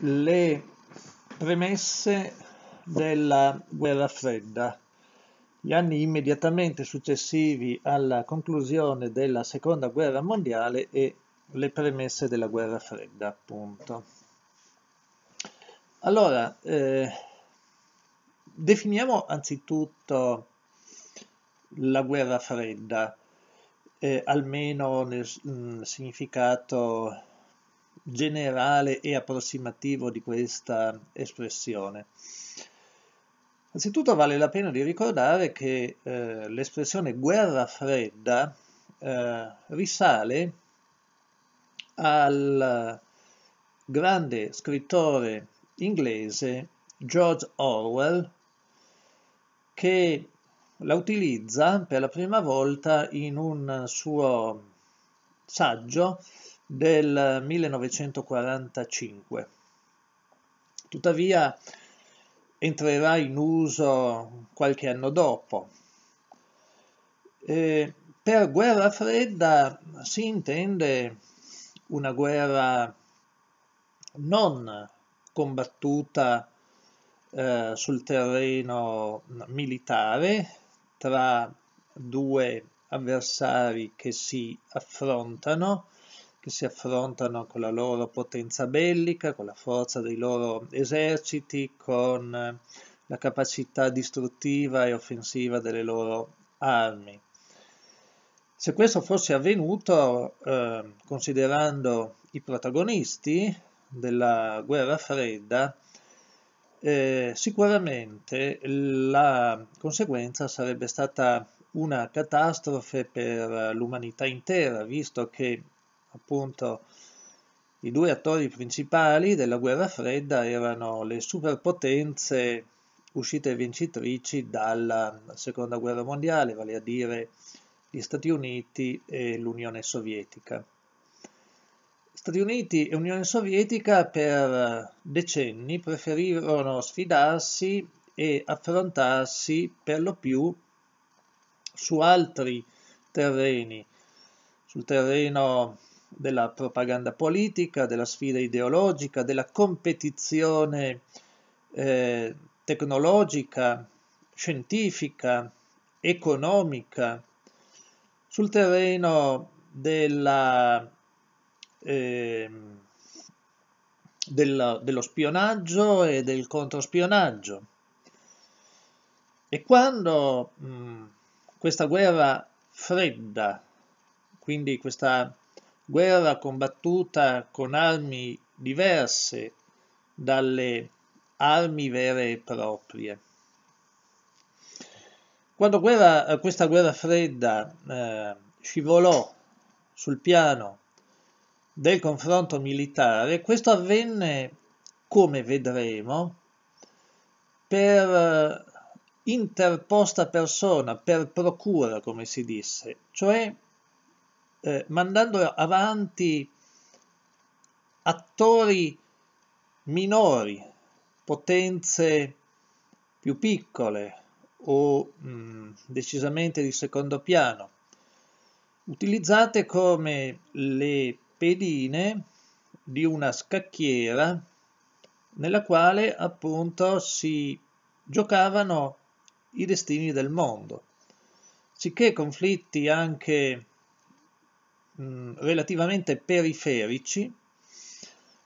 le premesse della guerra fredda. Gli anni immediatamente successivi alla conclusione della seconda guerra mondiale e le premesse della guerra fredda, appunto. Allora, eh, definiamo anzitutto la guerra fredda, eh, almeno nel mh, mm, significato generale e approssimativo di questa espressione. Anzitutto vale la pena di ricordare che eh, l'espressione guerra fredda eh, risale al grande scrittore inglese George Orwell che la utilizza per la prima volta in un suo saggio del 1945. Tuttavia entrerà in uso qualche anno dopo. E per guerra fredda si intende una guerra non combattuta eh, sul terreno militare tra due avversari che si affrontano, che si affrontano con la loro potenza bellica, con la forza dei loro eserciti, con eh, la capacità distruttiva e offensiva delle loro armi. Se questo fosse avvenuto, eh, considerando i protagonisti della guerra fredda, eh, sicuramente la conseguenza sarebbe stata una catastrofe per l'umanità intera, visto che appunto i due attori principali della guerra fredda erano le superpotenze uscite vincitrici dalla seconda guerra mondiale, vale a dire gli Stati Uniti e l'Unione Sovietica. Stati Uniti e Unione Sovietica per decenni preferirono sfidarsi e affrontarsi per lo più su altri terreni, sul terreno della propaganda politica, della sfida ideologica, della competizione eh, tecnologica, scientifica, economica, sul terreno della, eh, dello, dello spionaggio e del controspionaggio. E quando mh, mm, questa guerra fredda, quindi questa guerra combattuta con armi diverse dalle armi vere e proprie. Quando guerra, questa guerra fredda eh, scivolò sul piano del confronto militare, questo avvenne, come vedremo, per eh, interposta persona, per procura, come si disse, cioè eh, mandando avanti attori minori, potenze più piccole o mh, mm, decisamente di secondo piano, utilizzate come le pedine di una scacchiera nella quale appunto si giocavano i destini del mondo, sicché conflitti anche Mm, relativamente periferici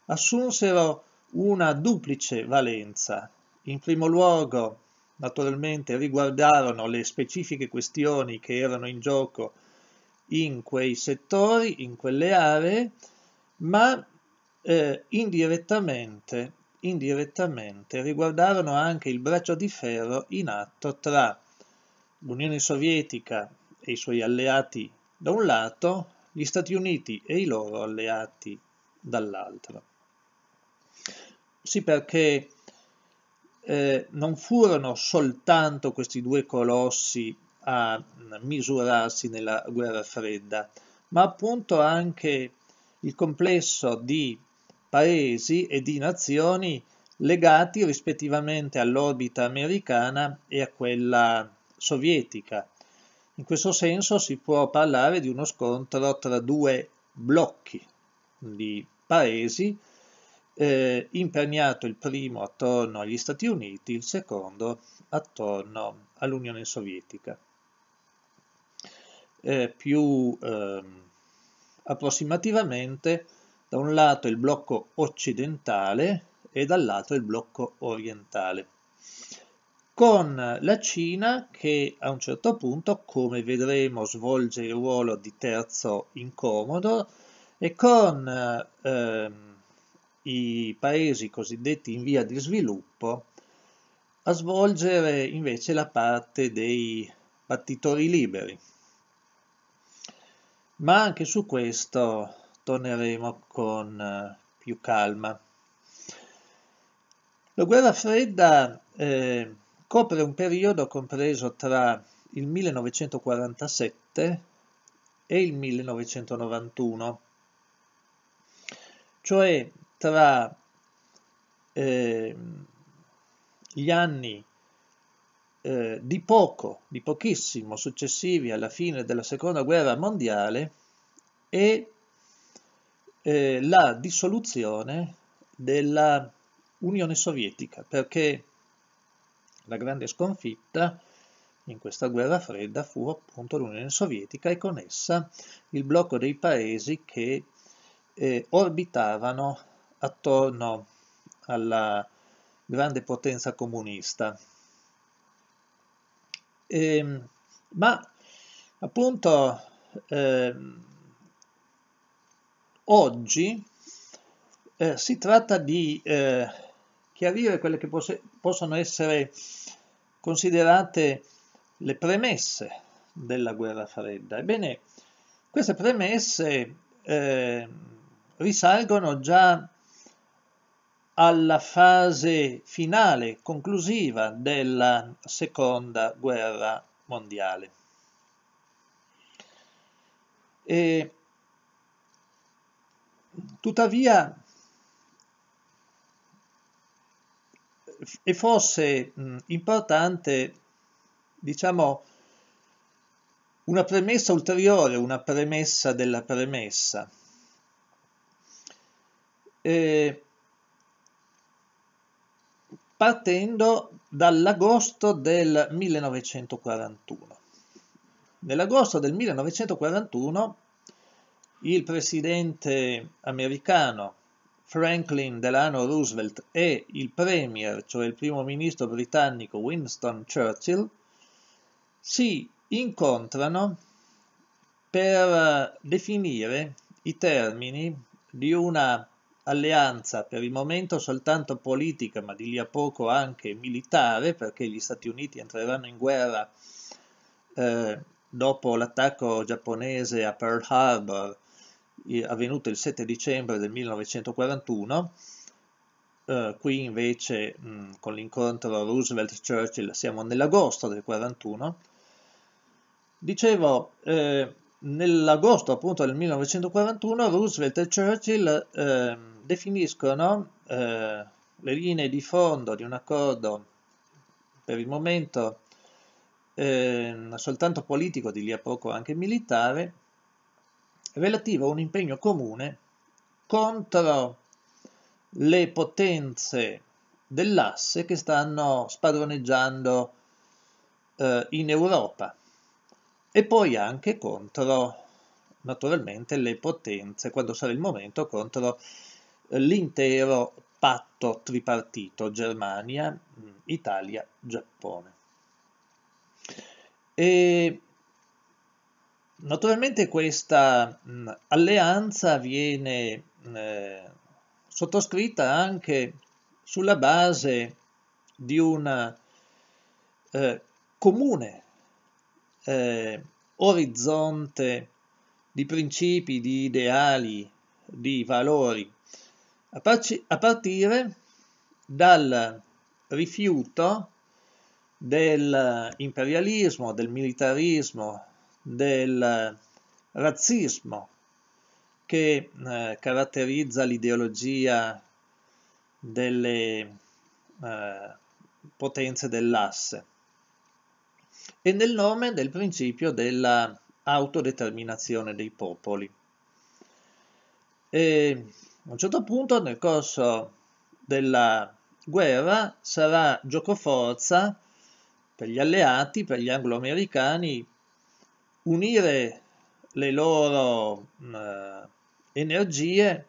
assunsero una duplice valenza. In primo luogo, naturalmente, riguardarono le specifiche questioni che erano in gioco in quei settori, in quelle aree, ma eh, indirettamente, indirettamente riguardarono anche il braccio di ferro in atto tra l'Unione Sovietica e i suoi alleati da un lato gli Stati Uniti e i loro alleati dall'altra. Sì, perché eh, non furono soltanto questi due colossi a misurarsi nella guerra fredda, ma appunto anche il complesso di paesi e di nazioni legati rispettivamente all'orbita americana e a quella sovietica, in questo senso si può parlare di uno scontro tra due blocchi di paesi, eh, imperniato il primo attorno agli Stati Uniti, il secondo attorno all'Unione Sovietica. Eh, più eh, approssimativamente, da un lato il blocco occidentale e dall'altro il blocco orientale con la Cina che a un certo punto, come vedremo, svolge il ruolo di terzo incomodo e con eh, i paesi cosiddetti in via di sviluppo a svolgere invece la parte dei battitori liberi. Ma anche su questo torneremo con più calma. La guerra fredda eh, Copre un periodo compreso tra il 1947 e il 1991, cioè tra eh, gli anni eh, di poco, di pochissimo successivi alla fine della seconda guerra mondiale e eh, la dissoluzione della Unione Sovietica, perché la grande sconfitta in questa guerra fredda fu appunto l'Unione Sovietica e con essa il blocco dei paesi che eh, orbitavano attorno alla grande potenza comunista. E, ehm, ma appunto eh, oggi eh, si tratta di eh, chiarire quelle che poss- possono essere considerate le premesse della guerra fredda. Ebbene, queste premesse eh, risalgono già alla fase finale, conclusiva della seconda guerra mondiale. E, tuttavia, e fosse mh, importante, diciamo, una premessa ulteriore, una premessa della premessa. Eh, partendo dall'agosto del 1941. Nell'agosto del 1941 il presidente americano Franklin Delano Roosevelt e il Premier, cioè il primo ministro britannico Winston Churchill, si incontrano per eh, definire i termini di una alleanza per il momento soltanto politica, ma di lì a poco anche militare, perché gli Stati Uniti entreranno in guerra eh, dopo l'attacco giapponese a Pearl Harbor avvenuto il 7 dicembre del 1941. Eh, qui invece mh, mm, con l'incontro Roosevelt-Churchill siamo nell'agosto del 41. Dicevo, eh, nell'agosto appunto del 1941 Roosevelt e Churchill ehm, eh, definiscono le linee di fondo di un accordo per il momento ehm, soltanto politico, di lì a poco anche militare, relativo a un impegno comune contro le potenze dell'asse che stanno spadroneggiando eh, in Europa e poi anche contro naturalmente le potenze quando sarà il momento contro l'intero patto tripartito Germania, Italia, Giappone. E Naturalmente questa mh, mm, alleanza viene mh, eh, sottoscritta anche sulla base di un eh, comune eh, orizzonte di principi, di ideali, di valori, a, parci- a partire dal rifiuto dell'imperialismo, del militarismo, del eh, razzismo che eh, caratterizza l'ideologia delle eh, potenze dell'asse e nel nome del principio dell'autodeterminazione dei popoli. E a un certo punto nel corso della guerra sarà giocoforza per gli alleati, per gli angloamericani, unire le loro mh, mm, energie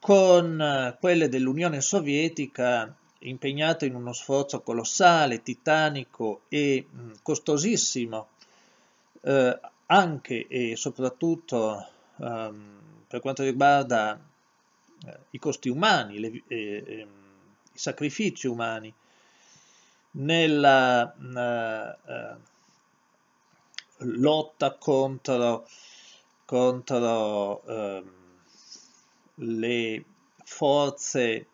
con eh, quelle dell'Unione Sovietica impegnata in uno sforzo colossale, titanico e mm, costosissimo, eh, anche e soprattutto ehm, per quanto riguarda eh, i costi umani, le, eh, ehm, i sacrifici umani, nella mm, eh, eh, lotta contro, contro ehm, le forze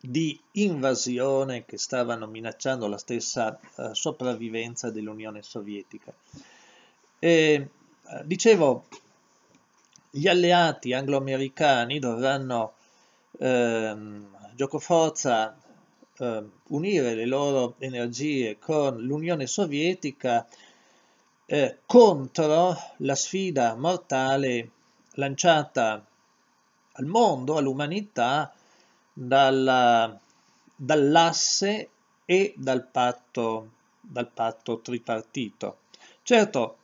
di invasione che stavano minacciando la stessa eh, sopravvivenza dell'Unione Sovietica. E, eh, dicevo, gli alleati anglo-americani dovranno ehm, giocoforza eh, unire le loro energie con l'Unione Sovietica eh, contro la sfida mortale lanciata al mondo, all'umanità, dalla, dall'asse e dal patto, dal patto tripartito. Certo,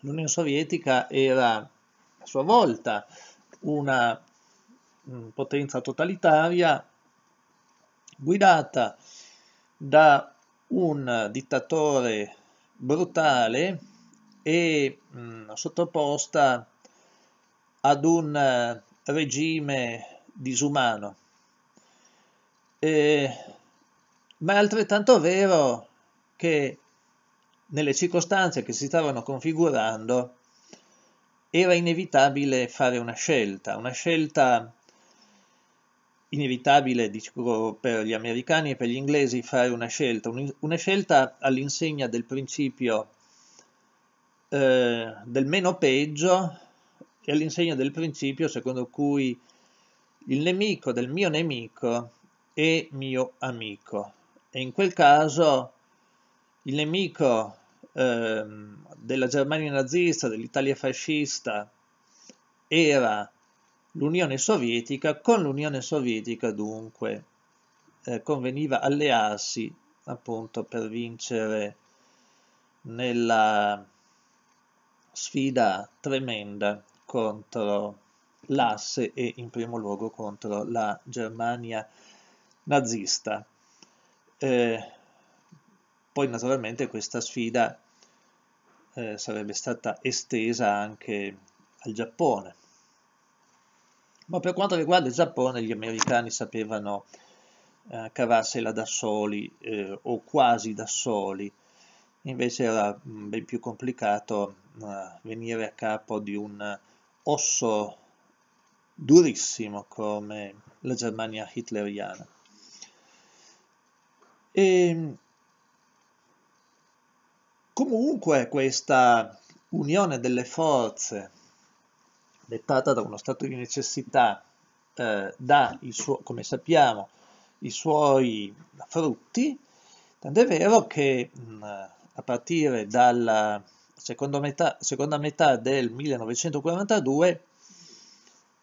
l'Unione Sovietica era a sua volta una mm, potenza totalitaria guidata da un dittatore brutale e mh, mm, sottoposta ad un eh, regime disumano. Eh, ma è altrettanto vero che nelle circostanze che si stavano configurando era inevitabile fare una scelta, una scelta inevitabile dico, per gli americani e per gli inglesi fare una scelta, una scelta all'insegna del principio eh, del meno peggio e all'insegna del principio secondo cui il nemico del mio nemico è mio amico e in quel caso il nemico eh, della Germania nazista, dell'Italia fascista era l'Unione Sovietica. Con l'Unione Sovietica dunque eh, conveniva allearsi appunto per vincere nella sfida tremenda contro l'asse e in primo luogo contro la Germania nazista. Eh, poi naturalmente questa sfida eh, sarebbe stata estesa anche al Giappone. Ma per quanto riguarda il Giappone, gli americani sapevano eh, cavarsela da soli eh, o quasi da soli, invece era mm, ben più complicato mh, eh, venire a capo di un osso durissimo come la Germania hitleriana. E ehm, comunque questa unione delle forze dettata da uno stato di necessità, eh, dà, suo, come sappiamo, i suoi frutti, tant'è vero che mh, mm, a partire dalla metà, seconda metà del 1942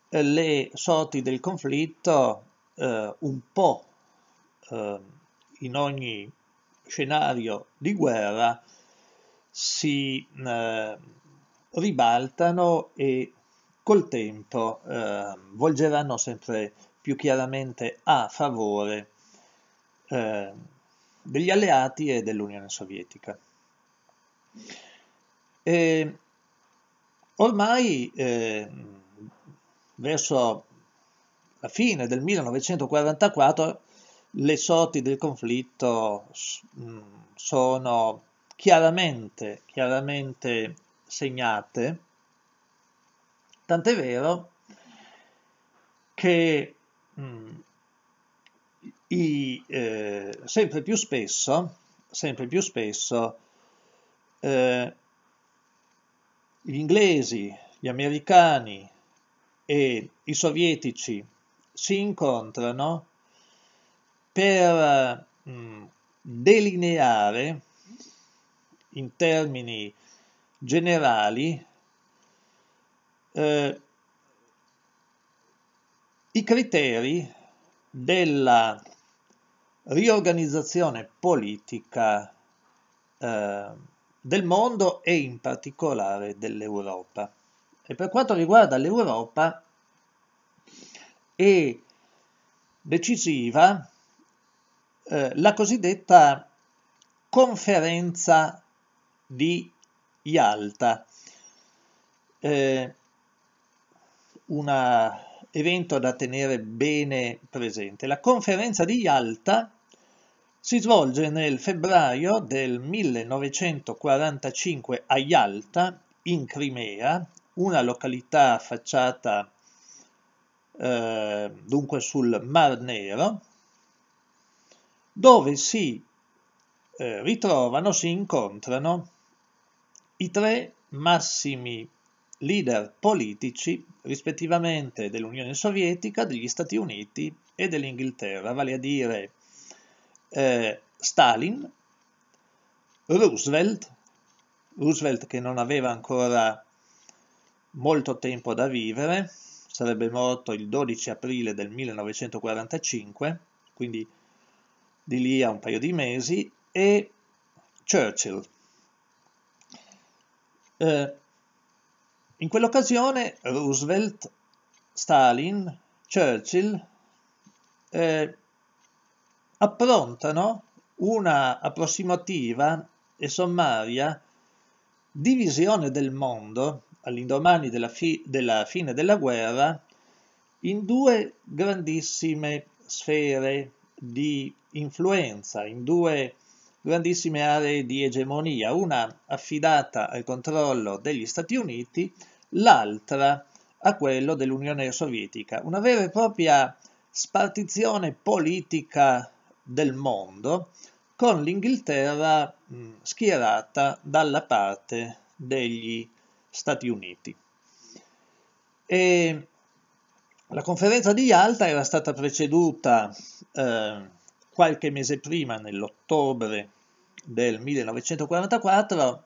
eh, le sorti del conflitto eh, un po' eh, in ogni scenario di guerra si eh, ribaltano e col tempo eh, volgeranno sempre più chiaramente a favore eh, degli alleati e dell'Unione Sovietica. E ormai eh, verso la fine del 1944 le sorti del conflitto sono chiaramente, chiaramente segnate Tant'è vero che mh, mm, i, eh, sempre più spesso, sempre più spesso eh, gli inglesi, gli americani e i sovietici si incontrano per mh, mm, delineare in termini generali eh, i criteri della riorganizzazione politica eh, del mondo e in particolare dell'Europa. E per quanto riguarda l'Europa è decisiva eh, la cosiddetta conferenza di Yalta. Eh, un evento da tenere bene presente. La conferenza di Yalta si svolge nel febbraio del 1945 a Yalta, in Crimea, una località affacciata eh, dunque sul Mar Nero, dove si eh, ritrovano, si incontrano i tre massimi leader politici rispettivamente dell'Unione Sovietica, degli Stati Uniti e dell'Inghilterra, vale a dire eh, Stalin, Roosevelt, Roosevelt che non aveva ancora molto tempo da vivere, sarebbe morto il 12 aprile del 1945, quindi di lì a un paio di mesi, e Churchill. Eh, in quell'occasione Roosevelt, Stalin, Churchill eh, approntano una approssimativa e sommaria divisione del mondo all'indomani della, fi- della fine della guerra in due grandissime sfere di influenza, in due grandissime aree di egemonia, una affidata al controllo degli Stati Uniti l'altra a quello dell'Unione Sovietica, una vera e propria spartizione politica del mondo con l'Inghilterra mm, schierata dalla parte degli Stati Uniti. E la conferenza di Yalta era stata preceduta eh, qualche mese prima, nell'ottobre del 1944,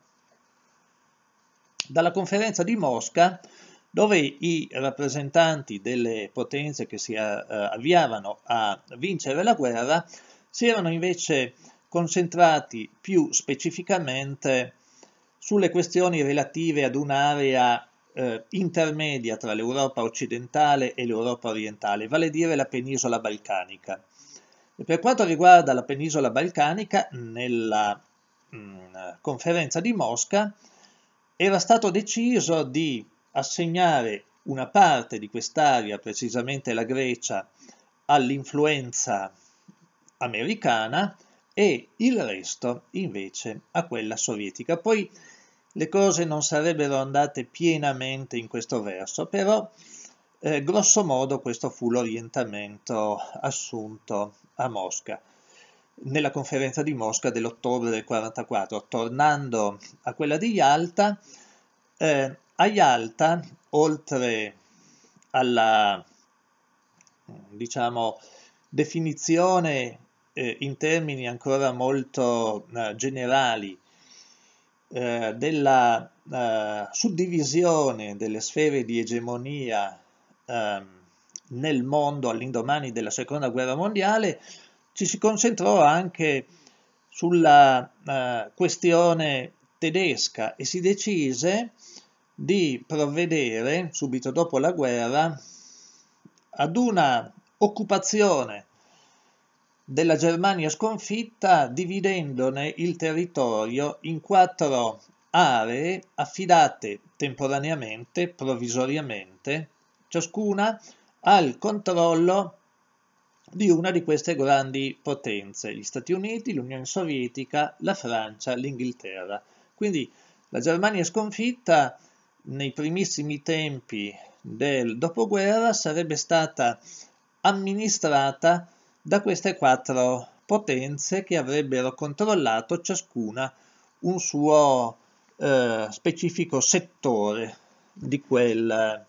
dalla conferenza di Mosca dove i rappresentanti delle potenze che si eh, avviavano a vincere la guerra si erano invece concentrati più specificamente sulle questioni relative ad un'area eh, intermedia tra l'Europa occidentale e l'Europa orientale, vale a dire la penisola balcanica. E per quanto riguarda la penisola balcanica, nella mh, mm, conferenza di Mosca, era stato deciso di assegnare una parte di quest'area, precisamente la Grecia, all'influenza americana e il resto invece a quella sovietica. Poi le cose non sarebbero andate pienamente in questo verso, però eh, grosso modo questo fu l'orientamento assunto a Mosca nella conferenza di Mosca dell'ottobre del 1944. Tornando a quella di Yalta, eh, a Yalta, oltre alla diciamo, definizione eh, in termini ancora molto eh, generali eh, della eh, suddivisione delle sfere di egemonia ehm, nel mondo all'indomani della seconda guerra mondiale, ci si concentrò anche sulla eh, questione tedesca e si decise di provvedere, subito dopo la guerra, ad una occupazione della Germania sconfitta dividendone il territorio in quattro aree affidate temporaneamente, provvisoriamente, ciascuna al controllo di una di queste grandi potenze, gli Stati Uniti, l'Unione Sovietica, la Francia, l'Inghilterra. Quindi la Germania sconfitta nei primissimi tempi del dopoguerra sarebbe stata amministrata da queste quattro potenze che avrebbero controllato ciascuna un suo eh, specifico settore di quel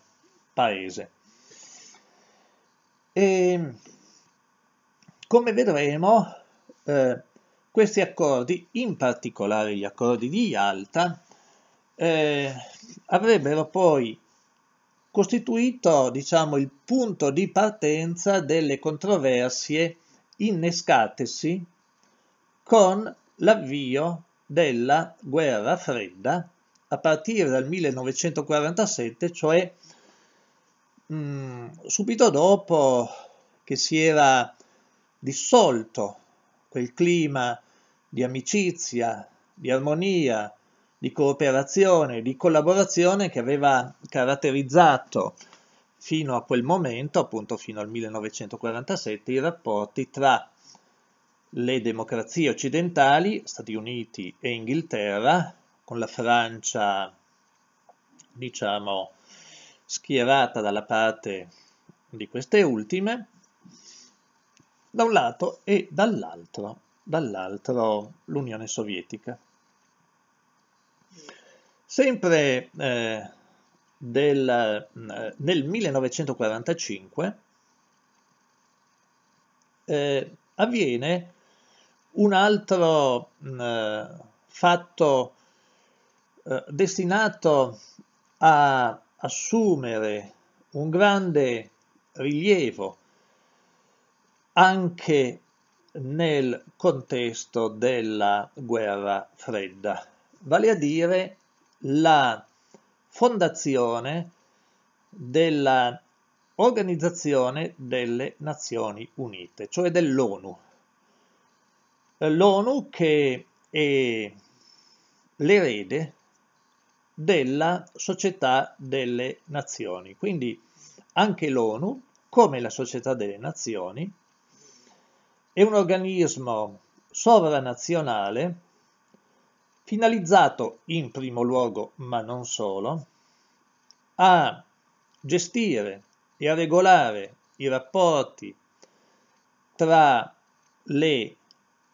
paese. E ehm, come vedremo, eh, questi accordi, in particolare gli accordi di Yalta, eh, avrebbero poi costituito diciamo, il punto di partenza delle controversie innescatesi con l'avvio della guerra fredda a partire dal 1947, cioè mh, mm, subito dopo che si era dissolto quel clima di amicizia, di armonia, di cooperazione, di collaborazione che aveva caratterizzato fino a quel momento, appunto fino al 1947, i rapporti tra le democrazie occidentali, Stati Uniti e Inghilterra, con la Francia, diciamo, schierata dalla parte di queste ultime, da un lato e dall'altro, dall'altro l'Unione Sovietica. Sempre eh, del, eh, nel 1945 eh, avviene un altro eh, fatto eh, destinato a assumere un grande rilievo anche nel contesto della guerra fredda, vale a dire la fondazione dell'Organizzazione delle Nazioni Unite, cioè dell'ONU. L'ONU che è l'erede della Società delle Nazioni, quindi anche l'ONU, come la Società delle Nazioni, è un organismo sovranazionale finalizzato in primo luogo, ma non solo, a gestire e a regolare i rapporti tra le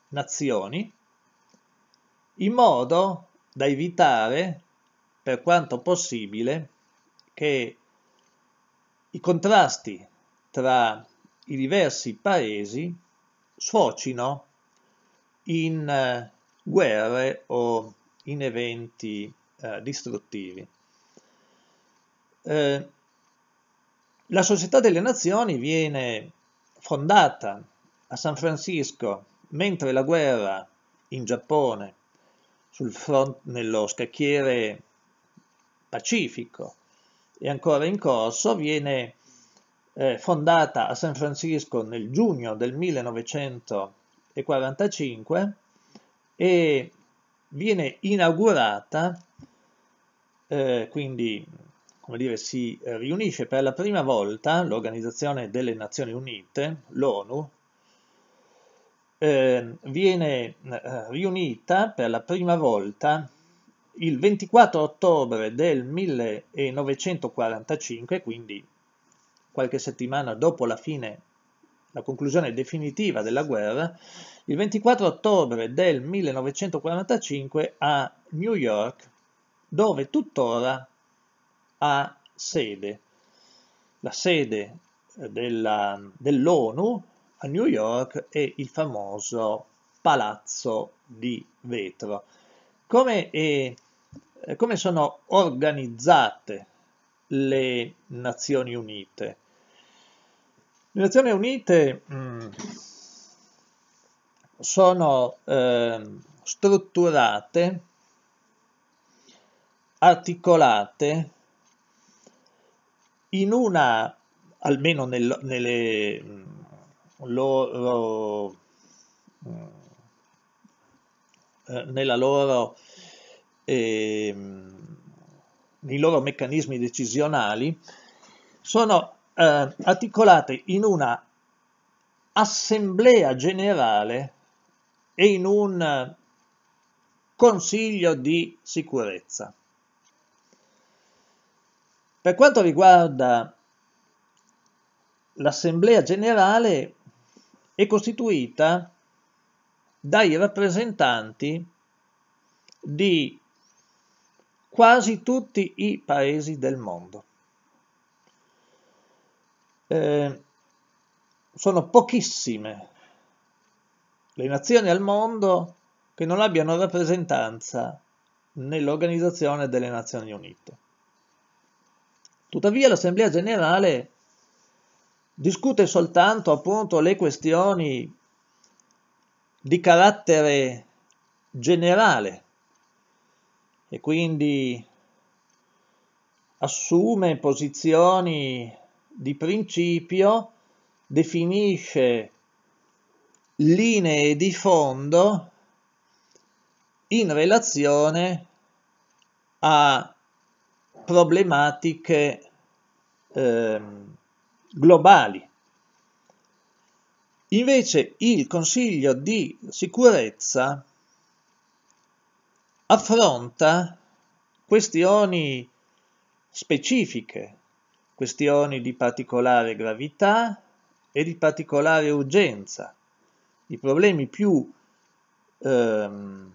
nazioni in modo da evitare per quanto possibile che i contrasti tra i diversi paesi sfocino in eh, guerre o in eventi eh, distruttivi. Eh, la Società delle Nazioni viene fondata a San Francisco mentre la guerra in Giappone sul front, nello scacchiere pacifico è ancora in corso, viene eh, fondata a San Francisco nel giugno del 1945 e viene inaugurata, eh, quindi come dire, si riunisce per la prima volta l'Organizzazione delle Nazioni Unite, l'ONU, eh, viene eh, riunita per la prima volta il 24 ottobre del 1945, quindi qualche settimana dopo la fine, la conclusione definitiva della guerra, il 24 ottobre del 1945 a New York, dove tuttora ha sede la sede eh, della, dell'ONU a New York è il famoso palazzo di vetro. Come, è, eh, come sono organizzate le Nazioni Unite? Le Nazioni Unite mm, sono eh, strutturate, articolate in una, almeno nel, nelle mm, loro, mm, eh, nella loro, eh, nei loro meccanismi decisionali, sono eh, articolate in una assemblea generale e in un eh, consiglio di sicurezza. Per quanto riguarda l'assemblea generale è costituita dai rappresentanti di quasi tutti i paesi del mondo. Eh, sono pochissime le nazioni al mondo che non abbiano rappresentanza nell'Organizzazione delle Nazioni Unite. Tuttavia l'Assemblea generale discute soltanto appunto le questioni di carattere generale e quindi assume posizioni di principio definisce linee di fondo in relazione a problematiche eh, globali. Invece il Consiglio di sicurezza affronta questioni specifiche questioni di particolare gravità e di particolare urgenza. I problemi più ehm,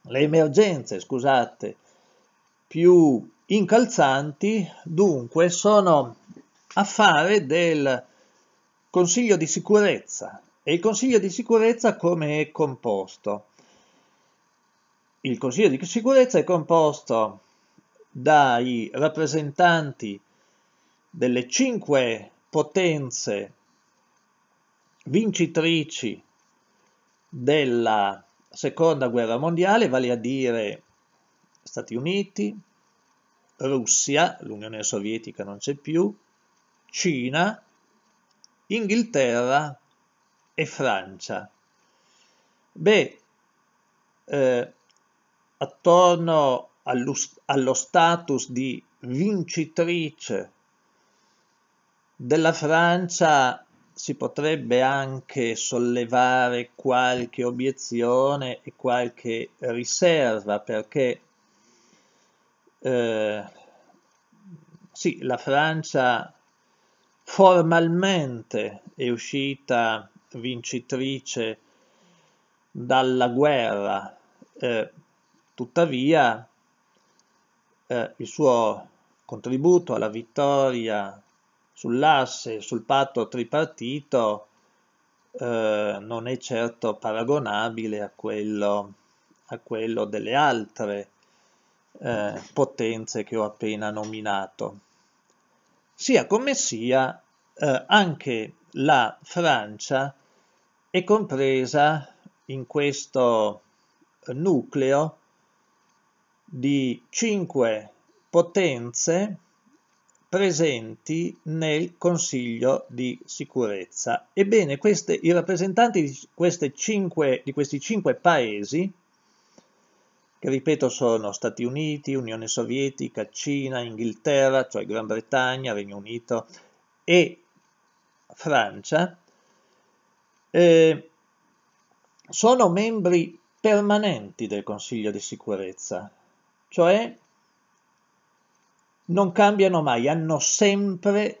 le emergenze, scusate, più incalzanti, dunque, sono affare del Consiglio di sicurezza. E il Consiglio di sicurezza come è composto? Il Consiglio di sicurezza è composto dai rappresentanti delle cinque potenze vincitrici della seconda guerra mondiale, vale a dire Stati Uniti, Russia, l'Unione Sovietica non c'è più, Cina, Inghilterra e Francia. Beh, eh, attorno allo status di vincitrice della Francia si potrebbe anche sollevare qualche obiezione e qualche riserva perché eh, sì, la Francia formalmente è uscita vincitrice dalla guerra, eh, tuttavia eh, il suo contributo alla vittoria sull'asse, sul patto tripartito, eh, non è certo paragonabile a quello, a quello delle altre eh, potenze che ho appena nominato. Sia come sia, eh, anche la Francia è compresa in questo nucleo di 5 potenze presenti nel Consiglio di sicurezza. Ebbene, queste, i rappresentanti di, cinque, di questi 5 paesi, che ripeto sono Stati Uniti, Unione Sovietica, Cina, Inghilterra, cioè Gran Bretagna, Regno Unito e Francia, eh, sono membri permanenti del Consiglio di sicurezza, cioè non cambiano mai, hanno sempre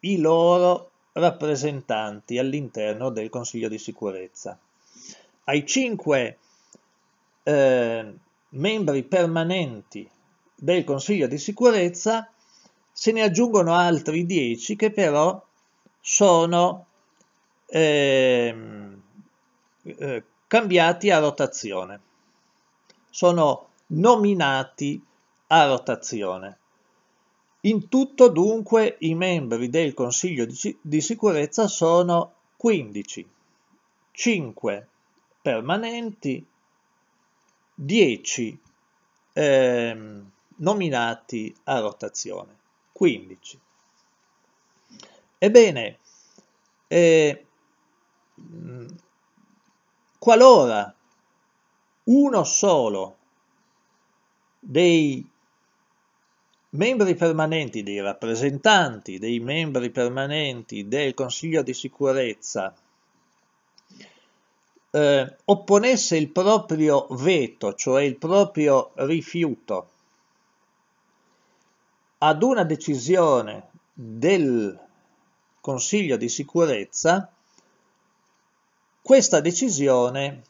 i loro rappresentanti all'interno del Consiglio di sicurezza. Ai cinque eh, membri permanenti del Consiglio di sicurezza se ne aggiungono altri dieci che però sono ehm, eh, cambiati a rotazione. Sono nominati a rotazione. In tutto dunque i membri del Consiglio di sicurezza sono 15, 5 permanenti, 10 eh, nominati a rotazione, 15. Ebbene, eh, qualora uno solo dei membri permanenti, dei rappresentanti dei membri permanenti del Consiglio di sicurezza eh, opponesse il proprio veto, cioè il proprio rifiuto ad una decisione del Consiglio di sicurezza, questa decisione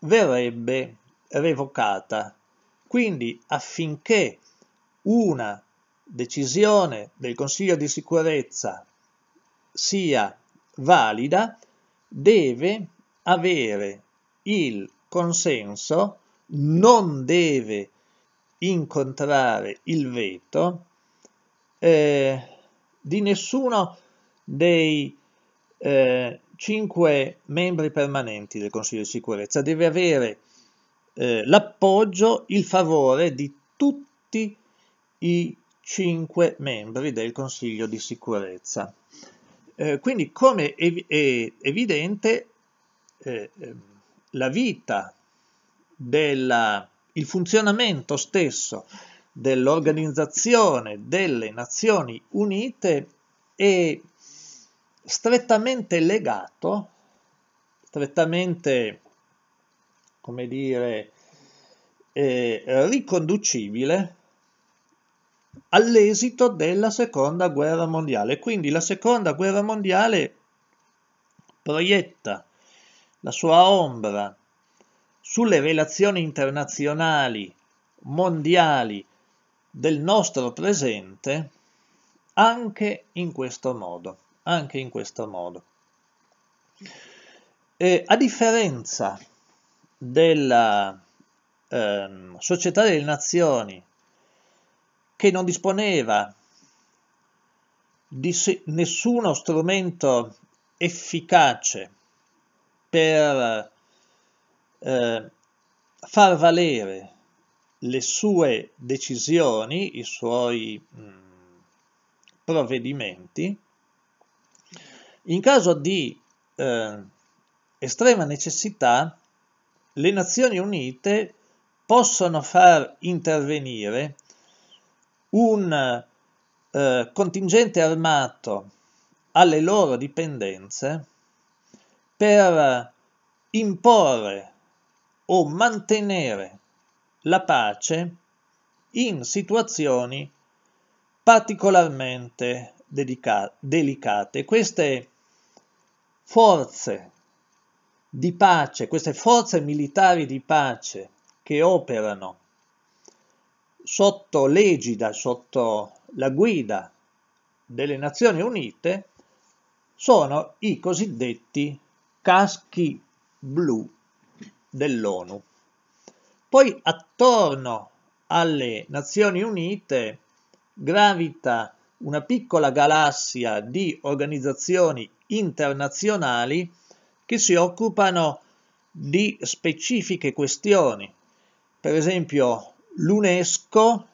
verrebbe revocata quindi affinché una decisione del Consiglio di sicurezza sia valida, deve avere il consenso, non deve incontrare il veto eh, di nessuno dei eh, cinque membri permanenti del Consiglio di sicurezza, deve avere eh, l'appoggio, il favore di tutti i cinque membri del Consiglio di sicurezza. Eh, quindi come ev è evidente eh, ehm, la vita, della, il funzionamento stesso dell'Organizzazione delle Nazioni Unite è strettamente legato, strettamente come dire, eh, riconducibile all'esito della seconda guerra mondiale. Quindi la seconda guerra mondiale proietta la sua ombra sulle relazioni internazionali, mondiali del nostro presente anche in questo modo. Anche in questo modo. E a differenza della eh, Società delle Nazioni che non disponeva di nessuno strumento efficace per eh, far valere le sue decisioni, i suoi mh, provvedimenti, in caso di eh, estrema necessità le Nazioni Unite possono far intervenire un eh, contingente armato alle loro dipendenze per imporre o mantenere la pace in situazioni particolarmente delicate. Queste forze di pace, queste forze militari di pace che operano sotto l'egida, sotto la guida delle Nazioni Unite, sono i cosiddetti caschi blu dell'ONU. Poi attorno alle Nazioni Unite gravita una piccola galassia di organizzazioni internazionali che si occupano di specifiche questioni. Per esempio l'UNESCO,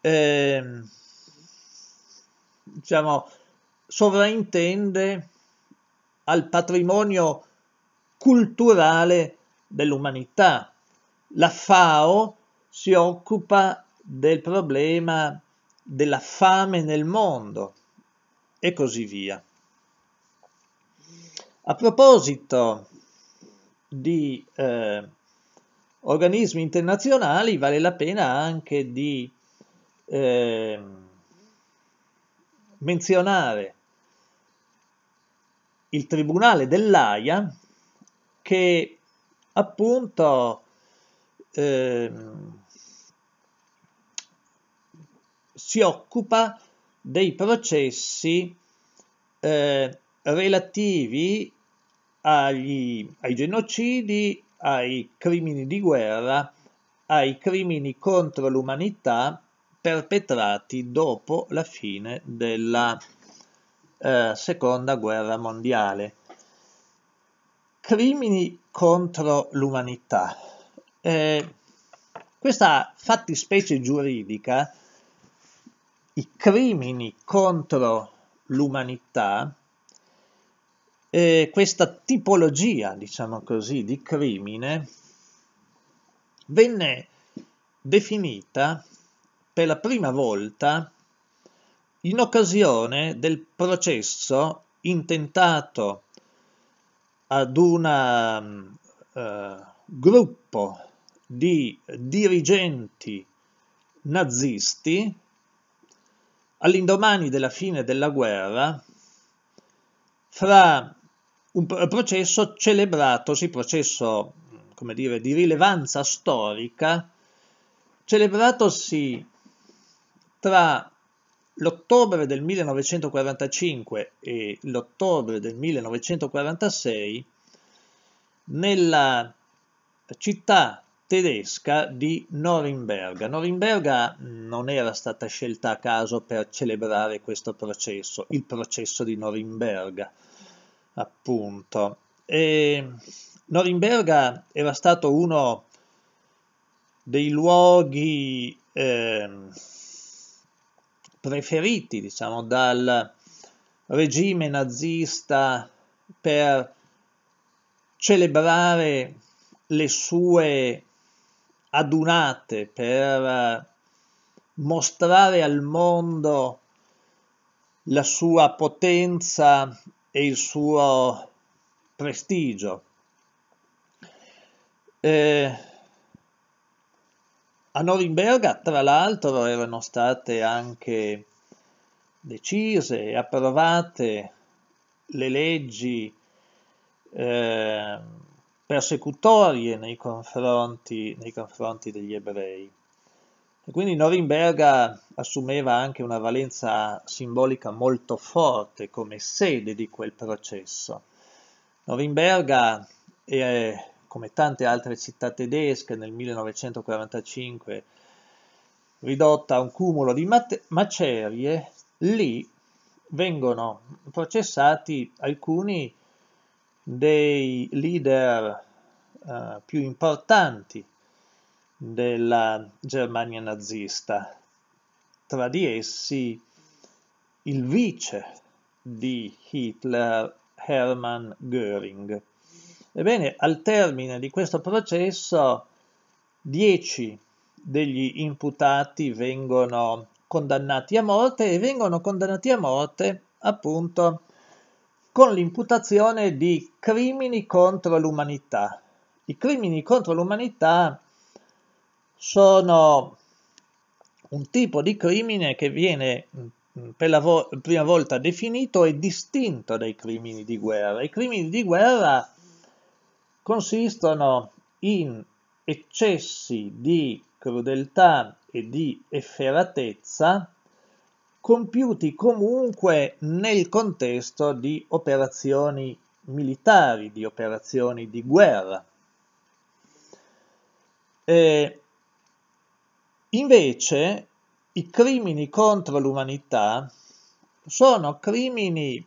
eh, diciamo, sovraintende al patrimonio culturale dell'umanità. La FAO si occupa del problema della fame nel mondo e così via. A proposito di eh, organismi internazionali, vale la pena anche di eh, menzionare il Tribunale dell'AIA che appunto eh, si occupa dei processi eh, relativi agli, ai genocidi, ai crimini di guerra, ai crimini contro l'umanità perpetrati dopo la fine della eh, Seconda Guerra Mondiale. Crimini contro l'umanità. Eh, questa fattispecie giuridica, i crimini contro l'umanità, eh, questa tipologia, diciamo così, di crimine venne definita per la prima volta in occasione del processo intentato ad un eh, gruppo di dirigenti nazisti all'indomani della fine della guerra fra un processo celebratosi, processo come dire, di rilevanza storica, celebratosi tra l'ottobre del 1945 e l'ottobre del 1946 nella città tedesca di Norimberga. Norimberga non era stata scelta a caso per celebrare questo processo, il processo di Norimberga appunto. E Norimberga era stato uno dei luoghi eh, preferiti, diciamo, dal regime nazista per celebrare le sue adunate, per mostrare al mondo la sua potenza e il suo prestigio. Eh, a Norimberga, tra l'altro, erano state anche decise e approvate le leggi eh, persecutorie nei confronti, nei confronti degli ebrei. Quindi Norimberga assumeva anche una valenza simbolica molto forte come sede di quel processo. Norimberga, è, come tante altre città tedesche, nel 1945 ridotta a un cumulo di macerie, lì vengono processati alcuni dei leader eh, più importanti della Germania nazista. Tra di essi il vice di Hitler, Hermann Göring. Ebbene, al termine di questo processo, dieci degli imputati vengono condannati a morte e vengono condannati a morte appunto con l'imputazione di crimini contro l'umanità. I crimini contro l'umanità sono un tipo di crimine che viene mm, mm, per la vo- prima volta definito e distinto dai crimini di guerra. I crimini di guerra consistono in eccessi di crudeltà e di efferatezza compiuti comunque nel contesto di operazioni militari, di operazioni di guerra. E Invece i crimini contro l'umanità sono crimini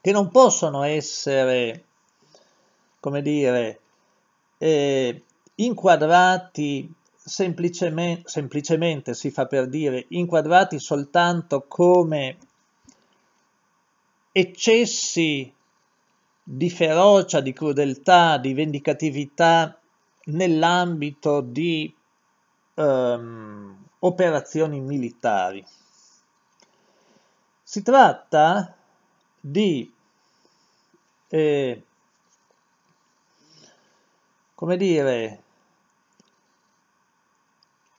che non possono essere, come dire, eh, inquadrati semplicemente, semplicemente, si fa per dire, inquadrati soltanto come eccessi di ferocia, di crudeltà, di vendicatività nell'ambito di ehm, operazioni militari. Si tratta di, eh, come dire,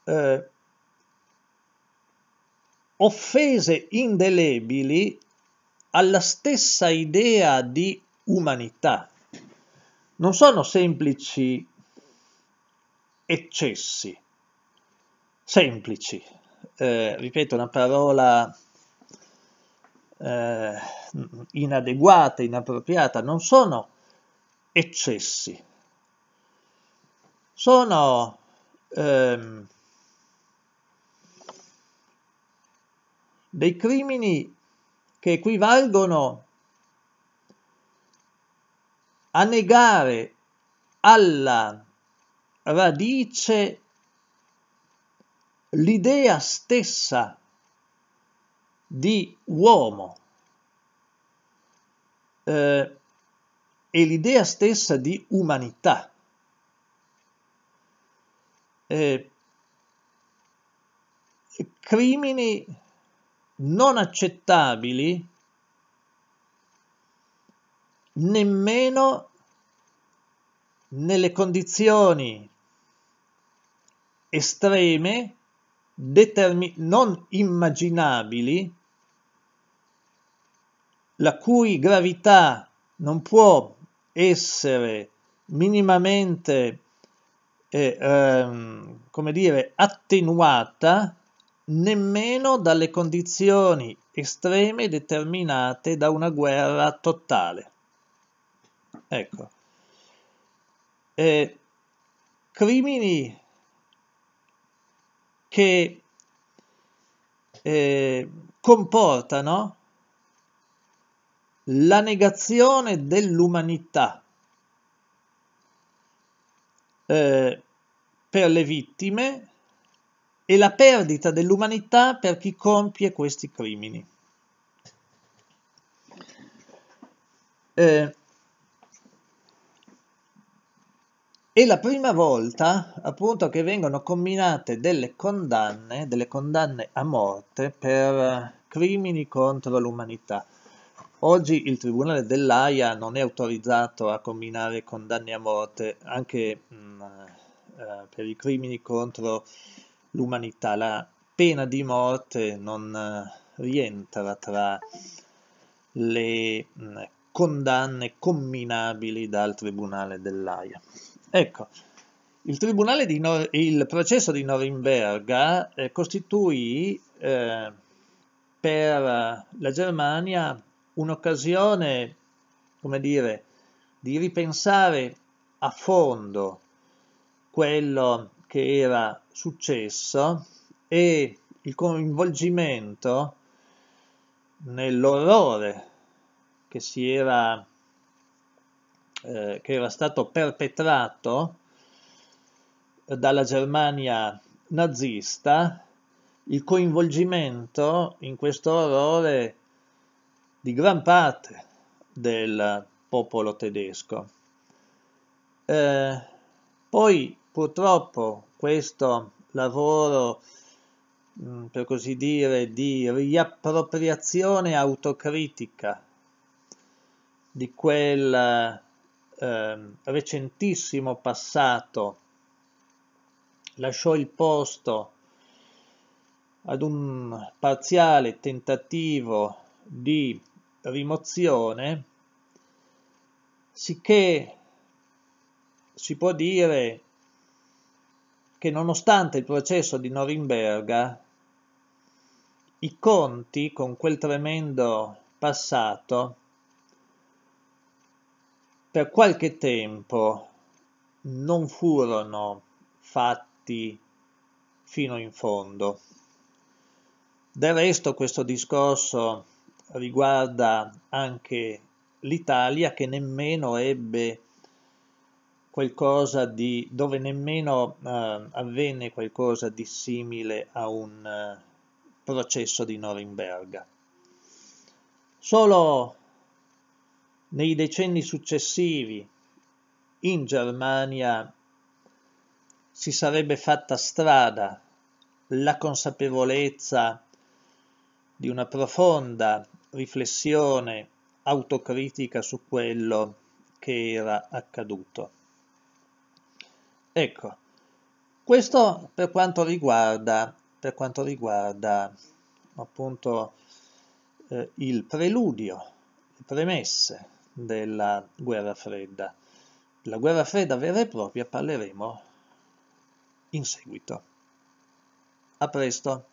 eh, offese indelebili alla stessa idea di umanità. Non sono semplici eccessi, semplici. Eh, ripeto, una parola eh, inadeguata, inappropriata, non sono eccessi, sono ehm, dei crimini che equivalgono a negare alla radice l'idea stessa di uomo eh, e l'idea stessa di umanità. Eh, crimini non accettabili nemmeno nelle condizioni estreme non immaginabili, la cui gravità non può essere minimamente eh, ehm, come dire, attenuata nemmeno dalle condizioni estreme determinate da una guerra totale. Ecco. Eh, crimini che eh, comportano la negazione dell'umanità eh, per le vittime e la perdita dell'umanità per chi compie questi crimini. Eh, È la prima volta appunto che vengono combinate delle condanne, delle condanne a morte per eh, crimini contro l'umanità. Oggi il Tribunale dell'AIA non è autorizzato a combinare condanne a morte anche mh, mm, eh, per i crimini contro l'umanità. La pena di morte non eh, rientra tra le mh, mm, condanne combinabili dal Tribunale dell'AIA. Ecco, il, Nor- il processo di Norimberga eh, costituì eh, per la Germania un'occasione, come dire, di ripensare a fondo quello che era successo e il coinvolgimento nell'orrore che si era eh, che era stato perpetrato dalla Germania nazista, il coinvolgimento in questo orrore di gran parte del popolo tedesco. Eh, poi purtroppo questo lavoro, mm, per così dire, di riappropriazione autocritica di quel eh, recentissimo passato lasciò il posto ad un parziale tentativo di rimozione, sicché si può dire che nonostante il processo di Norimberga, i conti con quel tremendo passato per qualche tempo non furono fatti fino in fondo. Del resto questo discorso riguarda anche l'Italia che nemmeno ebbe qualcosa di dove nemmeno eh, avvenne qualcosa di simile a un eh, processo di Norimberga. Solo nei decenni successivi in Germania si sarebbe fatta strada la consapevolezza di una profonda riflessione autocritica su quello che era accaduto. Ecco, questo per quanto riguarda, per quanto riguarda appunto eh, il preludio, le premesse della guerra fredda. La guerra fredda vera e propria parleremo in seguito. A presto!